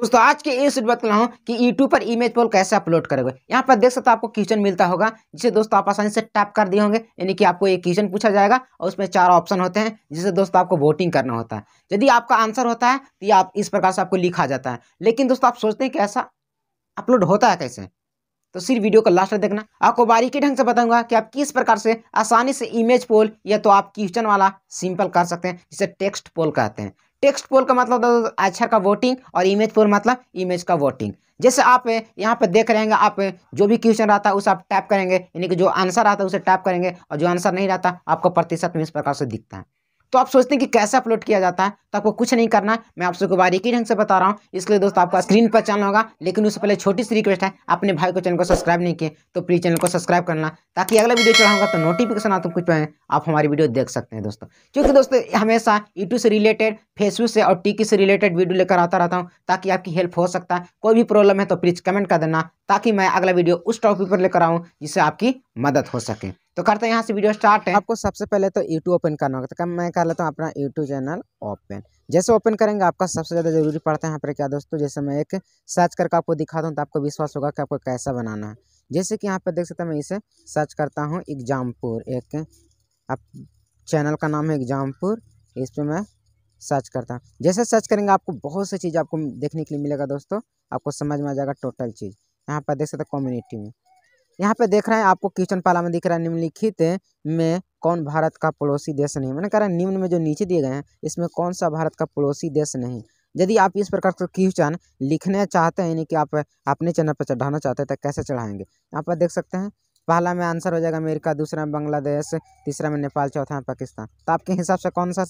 दोस्तों आज के इस बात कर रहा हूँ कि यूट्यूब पर इमेज पोल कैसे अपलोड करोगे यहाँ पर देख सकते हो आपको क्वेश्चन मिलता होगा जिसे दोस्तों आप आसानी से टैप कर दिए होंगे यानी कि आपको एक क्वेश्चन पूछा जाएगा और उसमें चार ऑप्शन होते हैं जिसे दोस्तों आपको वोटिंग करना होता है यदि आपका आंसर होता है तो ये आप इस प्रकार से आपको लिखा जाता है लेकिन दोस्तों आप सोचते हैं कि ऐसा अपलोड होता है कैसे तो सिर्फ वीडियो का लास्ट देखना आपको बारीकी ढंग से बताऊंगा कि आप किस प्रकार से आसानी से इमेज पोल या तो आप क्वेश्चन वाला सिंपल कर सकते हैं जिसे टेक्स्ट पोल कहते हैं टेक्स्ट पोल का मतलब अच्छा अक्षर का वोटिंग और इमेज पोल मतलब इमेज का वोटिंग जैसे आप यहाँ पर देख रहे हैं आप जो भी क्वेश्चन रहता है उसे आप टैप करेंगे यानी कि जो आंसर आता है उसे टैप करेंगे और जो आंसर नहीं रहता आपको प्रतिशत में इस प्रकार से दिखता है तो आप सोचते हैं कि कैसे अपलोड किया जाता है तो आपको कुछ नहीं करना है मैं आप सबको बारीकी ढंग से बता रहा हूँ इसके लिए दोस्तों आपका स्क्रीन पर चैनल होगा लेकिन उससे पहले छोटी सी रिक्वेस्ट है अपने भाई को चैनल को सब्सक्राइब नहीं किए तो प्लीज़ चैनल को सब्सक्राइब करना ताकि अगला वीडियो चढ़ाऊंगा तो नोटिफिकेशन आता कुछ आप हमारी वीडियो देख सकते हैं दोस्तों क्योंकि दोस्तों हमेशा यूट्यूब e से रिलेटेड फेसबुक से और टीकी से रिलेटेड वीडियो लेकर आता रहता हूँ ताकि आपकी हेल्प हो सकता है कोई भी प्रॉब्लम है तो प्लीज़ कमेंट कर देना ताकि मैं अगला वीडियो उस टॉपिक पर लेकर आऊँ जिससे आपकी मदद हो सके तो करते हैं यहाँ से वीडियो स्टार्ट है आपको सबसे पहले तो यूट्यूब e ओपन करना होगा तो मैं कर लेता हूँ अपना यूट्यूब चैनल ओपन जैसे ओपन करेंगे आपका सबसे ज़्यादा जरूरी पड़ता है यहाँ पर क्या दोस्तों जैसे मैं एक सर्च करके आपको दिखाता हूँ तो आपको विश्वास होगा कि आपको कैसा बनाना है जैसे कि यहाँ पर देख सकते मैं इसे सर्च करता हूँ एग्जामपुर एक आप चैनल का नाम है एग्जामपुर इस पर मैं सर्च करता हूँ जैसे सर्च करेंगे आपको बहुत सी चीज़ आपको देखने के लिए मिलेगा दोस्तों आपको समझ में आ जाएगा टोटल चीज़ यहाँ पर देख सकते कम्युनिटी में यहाँ पे देख रहे हैं आपको क्वेश्चन पाला में दिख रहा है निम्नलिखित में कौन भारत का पड़ोसी देश नहीं मैंने कह रहा है निम्न में जो नीचे दिए गए हैं इसमें कौन सा भारत का पड़ोसी देश नहीं यदि आप इस प्रकार का क्वेश्चन लिखने चाहते हैं यानी कि आप अपने चैनल पर चढ़ाना चाहते हैं तो कैसे चढ़ाएंगे यहाँ पर देख सकते हैं पहला में आंसर हो जाएगा अमेरिका दूसरा में बांग्लादेश तीसरा में नेपाल चौथा में पाकिस्तान तो आपके हिसाब से कौन सा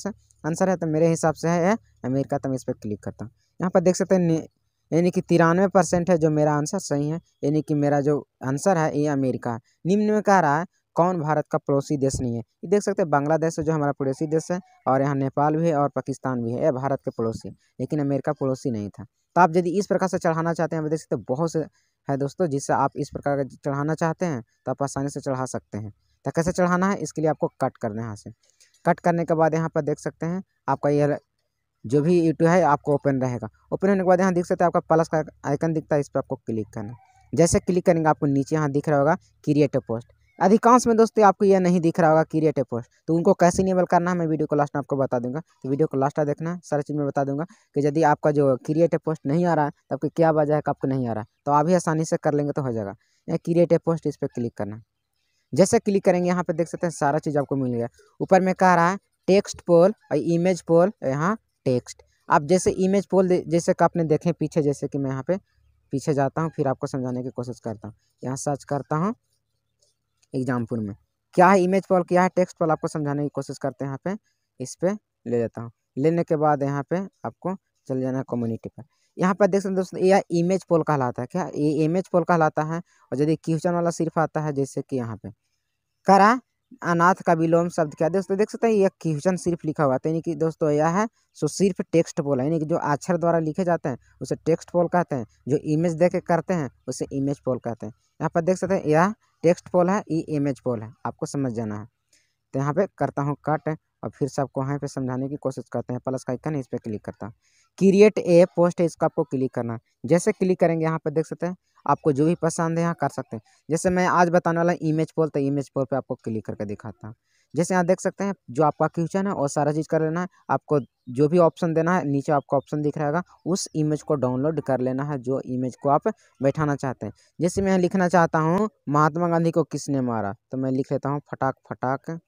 आंसर है तो मेरे हिसाब से है अमेरिका तो मैं इस पर क्लिक करता हूँ यहाँ पर देख सकते हैं यानी कि तिरानवे परसेंट है जो मेरा आंसर सही है यानी कि मेरा जो आंसर है ये अमेरिका है निम्न में कह रहा है कौन भारत का पड़ोसी देश नहीं है ये देख सकते हैं बांग्लादेश जो हमारा पड़ोसी देश है और यहाँ नेपाल भी है और पाकिस्तान भी है यह भारत के पड़ोसी लेकिन अमेरिका पड़ोसी नहीं था तो आप यदि इस प्रकार से चढ़ाना चाहते हैं देख सकते बहुत से है दोस्तों जिससे आप इस प्रकार का चढ़ाना चाहते हैं तो आप आसानी से चढ़ा सकते हैं तो कैसे चढ़ाना है इसके लिए आपको कट करना है यहाँ से कट करने के बाद यहाँ पर देख सकते हैं आपका यह जो भी यूट्यूब है आपको ओपन रहेगा ओपन होने के बाद यहाँ देख सकते हैं आपका प्लस का आइकन दिखता है इस पर आपको क्लिक करना जैसे क्लिक करेंगे आपको नीचे यहाँ दिख रहा होगा क्रिएट ए पोस्ट अधिकांश में दोस्तों आपको यह नहीं दिख रहा होगा क्रिएट ए पोस्ट तो उनको कैसे इनेबल करना है मैं वीडियो को लास्ट में आपको बता दूंगा तो वीडियो को लास्ट देखना है सारा चीज़ में बता दूंगा कि यदि आपका जो क्रिएट ए पोस्ट नहीं आ रहा है तो आपकी क्या वजह है कि आपको नहीं आ रहा है तो आप ही आसानी से कर लेंगे तो हो जाएगा यहाँ क्रिएट ए पोस्ट इस पर क्लिक करना जैसे क्लिक करेंगे यहाँ पर देख सकते हैं सारा चीज़ आपको मिल गया ऊपर में कह रहा है टेक्स्ट पोल और इमेज पोल यहाँ टेक्स्ट आप जैसे इमेज पोल जैसे कि आपने देखें पीछे जैसे कि मैं यहाँ पे पीछे जाता हूँ फिर आपको समझाने की कोशिश करता हूँ यहाँ सर्च करता हूँ एग्जामपुर में क्या है इमेज पॉल क्या है टेक्स्ट पॉल आपको समझाने की कोशिश करते हैं यहाँ पे इस पर ले जाता हूँ लेने के बाद यहाँ पे आपको चले जाना है कम्युनिटी पर यहाँ पर देख सकते दोस्तों यह इमेज पोल कहलाता है क्या ये इमेज पोल कहलाता है और यदि क्वेश्चन वाला सिर्फ आता है जैसे कि यहाँ पे करा अनाथ का विलोम शब्द क्या दोस्तों देख सकते हैं यह क्वेश्चन सिर्फ लिखा हुआ है तो यानी कि दोस्तों यह है सो सिर्फ टेक्स्ट पोल यानी कि जो अक्षर द्वारा लिखे जाते हैं उसे टेक्स्ट पोल कहते हैं जो इमेज दे के करते हैं उसे इमेज पोल कहते हैं यहाँ पर देख सकते हैं यह टेक्स्ट पोल है ई इमेज पोल है आपको समझ जाना है तो यहाँ पे करता हूँ कट और फिर सबको यहाँ पर समझाने की कोशिश करते हैं प्लस का आइकन इस पर क्लिक करता हूँ क्रिएट ए पोस्ट है इसको आपको क्लिक करना जैसे क्लिक करेंगे यहाँ पर देख सकते हैं आपको जो भी पसंद है यहाँ कर सकते हैं जैसे मैं आज बताने वाला इमेज पोल तो इमेज पोल पे आपको क्लिक करके दिखाता हूँ जैसे यहाँ देख सकते हैं जो आपका क्वेश्चन है और सारा चीज़ कर लेना है आपको जो भी ऑप्शन देना है नीचे आपको ऑप्शन दिख रहेगा उस इमेज को डाउनलोड कर लेना है जो इमेज को आप बैठाना चाहते हैं जैसे मैं लिखना चाहता हूँ महात्मा गांधी को किसने मारा तो मैं लिख लेता हूँ फटाक फटाक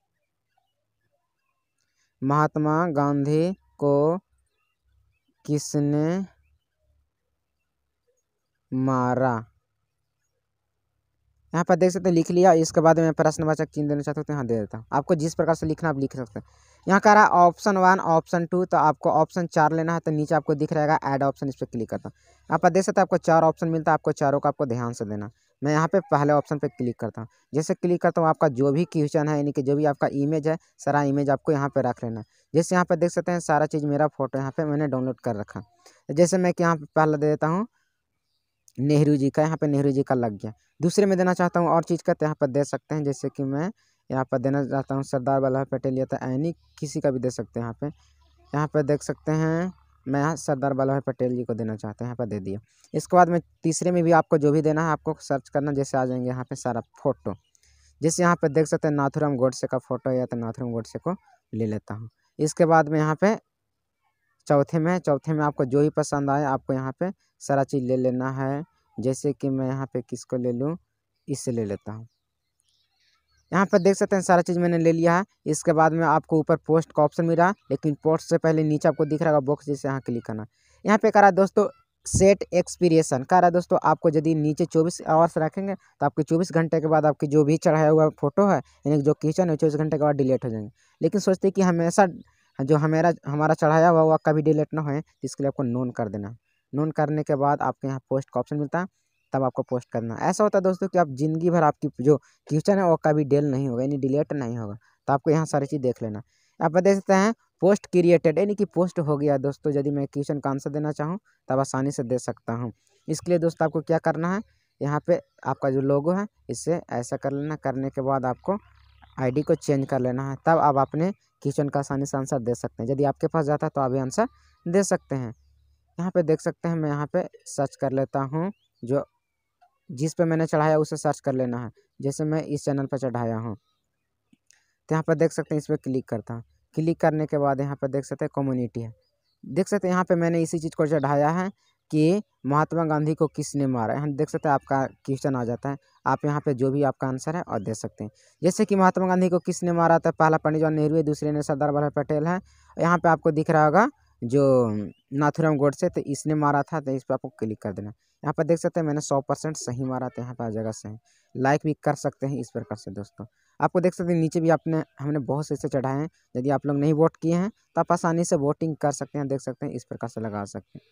महात्मा गांधी को किसने मारा यहाँ पर देख सकते हैं लिख लिया इसके बाद में प्रश्नवाचक चिन्ह देना चाहते हो तो यहाँ दे देता हूँ आपको जिस प्रकार से लिखना आप लिख सकते हैं यहाँ कह रहा है ऑप्शन वन ऑप्शन टू तो आपको ऑप्शन चार लेना है तो नीचे आपको दिख रहेगा ऐड ऑप्शन इस पर क्लिक करता हूँ यहाँ पर देख सकते हैं आपको चार ऑप्शन मिलता है आपको चारों का आपको ध्यान से देना मैं यहाँ पे पहले ऑप्शन पे क्लिक करता हूँ जैसे क्लिक करता हूँ आपका जो भी क्वेश्चन है यानी कि जो भी आपका इमेज है सारा इमेज आपको यहाँ पे रख लेना जैसे यहाँ पे देख सकते हैं सारा चीज़ मेरा फोटो यहाँ पे मैंने डाउनलोड कर रखा जैसे मैं यहाँ पर पहला दे देता हूँ नेहरू जी का यहाँ पर नेहरू जी का लग गया दूसरे में देना चाहता हूँ और चीज़ का तो यहाँ पर दे सकते हैं जैसे कि मैं यहाँ पर देना चाहता हूँ सरदार वल्लभ पटेल या तो एनी किसी का भी दे सकते हैं यहाँ पर यहाँ पर देख सकते हैं मैं यहाँ सरदार वल्लभ भाई पटेल जी को देना चाहते हैं यहाँ पर दे दिया इसके बाद में तीसरे में भी आपको जो भी देना है आपको सर्च करना जैसे आ जाएंगे यहाँ पे सारा फोटो जैसे यहाँ पे देख सकते हैं नाथुराम गोडसे का फोटो या तो नाथुराम गोडसे को ले लेता हूँ इसके बाद में यहाँ पे चौथे में चौथे में आपको जो भी पसंद आए आपको यहाँ पर सारा चीज़ ले लेना है जैसे कि मैं यहाँ पर किसको ले लूँ इससे ले लेता हूँ यहाँ पर देख सकते हैं सारा चीज मैंने ले लिया है इसके बाद में आपको ऊपर पोस्ट का ऑप्शन मिला लेकिन पोस्ट से पहले नीचे आपको दिख रहा होगा बॉक्स जैसे यहाँ क्लिक करना यहाँ पे कह रहा है दोस्तों सेट एक्सपीरियसन कह रहा है दोस्तों आपको यदि नीचे 24 आवर्स रखेंगे तो आपके 24 घंटे के बाद आपकी जो भी चढ़ाया हुआ फोटो है यानी जो किचन है चौबीस घंटे के बाद डिलीट हो जाएंगे लेकिन सोचते कि हमेशा जो हमारा हमारा चढ़ाया हुआ हुआ कभी डिलीट ना हो तो इसके लिए आपको नोन कर देना नोन करने के बाद आपके यहाँ पोस्ट का ऑप्शन मिलता है तब आपको पोस्ट करना ऐसा होता है दोस्तों कि आप ज़िंदगी भर आपकी जो क्वेश्चन है वो कभी डेल नहीं होगा यानी डिलीट नहीं होगा तो आपको यहाँ सारी चीज़ देख लेना आप देख सकते हैं पोस्ट क्रिएटेड यानी कि पोस्ट हो गया दोस्तों यदि मैं क्वेश्चन का आंसर देना चाहूँ तब आसानी से दे सकता हूँ इसके लिए दोस्तों आपको क्या करना है यहाँ पे आपका जो लोगो है इससे ऐसा कर लेना करने के बाद आपको आईडी को चेंज कर लेना है तब आप अपने क्वेश्चन का आसानी से आंसर दे सकते हैं यदि आपके पास जाता है तो आप आंसर दे सकते हैं यहाँ पे देख सकते हैं मैं यहाँ पे सर्च कर लेता हूँ जो जिस पे मैंने चढ़ाया उसे सर्च कर लेना है जैसे मैं इस चैनल पर चढ़ाया हूँ तो यहाँ पर देख सकते हैं इस पर क्लिक करता हूँ क्लिक करने के बाद यहाँ पर देख सकते हैं कम्युनिटी है देख सकते हैं यहाँ पे मैंने इसी चीज़ को चढ़ाया है कि महात्मा गांधी को किसने मारा यहाँ देख सकते हैं आपका क्वेश्चन आ जाता है आप यहाँ पे जो भी आपका आंसर है और दे सकते हैं जैसे कि महात्मा गांधी को किसने मारा था पहला पंडित जवाहर नेहरू है दूसरे ने सरदार वल्लभ पटेल है यहाँ पे आपको दिख रहा होगा जो नाथुराम गोडसे तो इसने मारा था तो इस पर आपको क्लिक कर देना यहाँ पर देख सकते हैं मैंने सौ परसेंट सही मारा था यहाँ पर जगह से लाइक भी कर सकते हैं इस प्रकार से दोस्तों आपको देख सकते हैं नीचे भी आपने हमने बहुत से ऐसे चढ़ाए हैं यदि आप लोग नहीं वोट किए हैं तो आप आसानी से वोटिंग कर सकते हैं देख सकते हैं इस प्रकार से लगा सकते हैं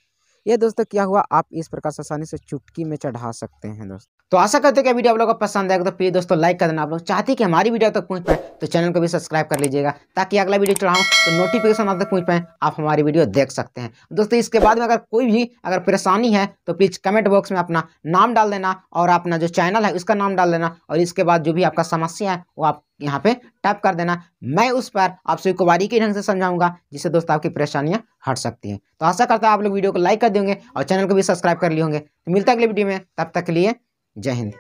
ये दोस्तों क्या हुआ आप इस प्रकार से आसानी से चुटकी में चढ़ा सकते हैं दोस्तों तो आशा करते हैं कि वीडियो आप लोगों को पसंद आएगा तो प्लीज दोस्तों लाइक कर देना आप लोग चाहते हैं कि हमारी वीडियो तक पहुंच पाए तो चैनल को भी सब्सक्राइब कर लीजिएगा ताकि अगला वीडियो चढ़ाऊँ तो नोटिफिकेशन आप तक पहुंच पाए आप हमारी वीडियो देख सकते हैं दोस्तों इसके बाद में अगर कोई भी अगर परेशानी है तो प्लीज़ कमेंट बॉक्स में अपना नाम डाल देना और अपना जो चैनल है उसका नाम डाल देना और इसके बाद जो भी आपका समस्या है वो आप यहाँ पे टाइप कर देना मैं उस पर आप सभी को बारीकी ढंग से समझाऊंगा जिससे दोस्तों आपकी परेशानियां हट सकती हैं तो आशा करता है आप लोग वीडियो को लाइक कर देंगे और चैनल को भी सब्सक्राइब कर लिए होंगे तो मिलता है अगले वीडियो में तब तक के लिए जय हिंद